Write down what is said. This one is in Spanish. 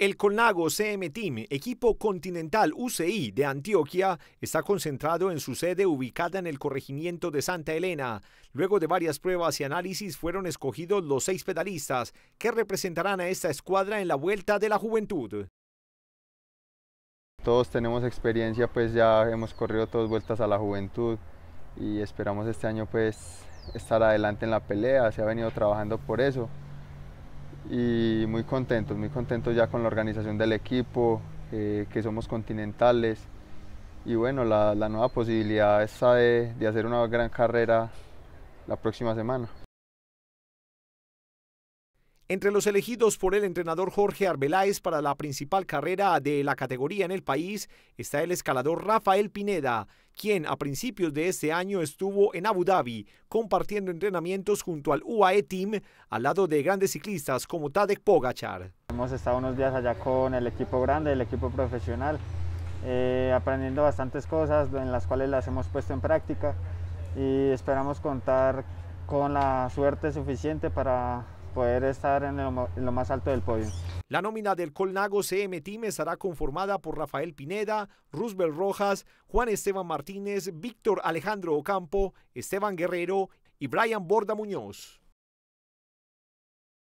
El Colnago CM Team, equipo continental UCI de Antioquia, está concentrado en su sede ubicada en el corregimiento de Santa Elena. Luego de varias pruebas y análisis fueron escogidos los seis pedalistas que representarán a esta escuadra en la Vuelta de la Juventud. Todos tenemos experiencia, pues ya hemos corrido todas vueltas a la juventud y esperamos este año pues estar adelante en la pelea, se ha venido trabajando por eso y muy contentos, muy contentos ya con la organización del equipo, eh, que somos continentales y bueno, la, nueva posibilidad esa de hacer una gran carrera la próxima semana. Entre los elegidos por el entrenador Jorge Arbeláez para la principal carrera de la categoría en el país está el escalador Rafael Pineda, quien a principios de este año estuvo en Abu Dhabi compartiendo entrenamientos junto al UAE Team al lado de grandes ciclistas como Tadek Pogachar. Hemos estado unos días allá con el equipo grande, el equipo profesional, eh, aprendiendo bastantes cosas en las cuales las hemos puesto en práctica y esperamos contar con la suerte suficiente para poder estar en lo, más alto del podio. La nómina del Colnago CM Team estará conformada por Rafael Pineda, Roosevelt Rojas, Juan Esteban Martínez, Víctor Alejandro Ocampo, Esteban Guerrero y Brian Borda Muñoz.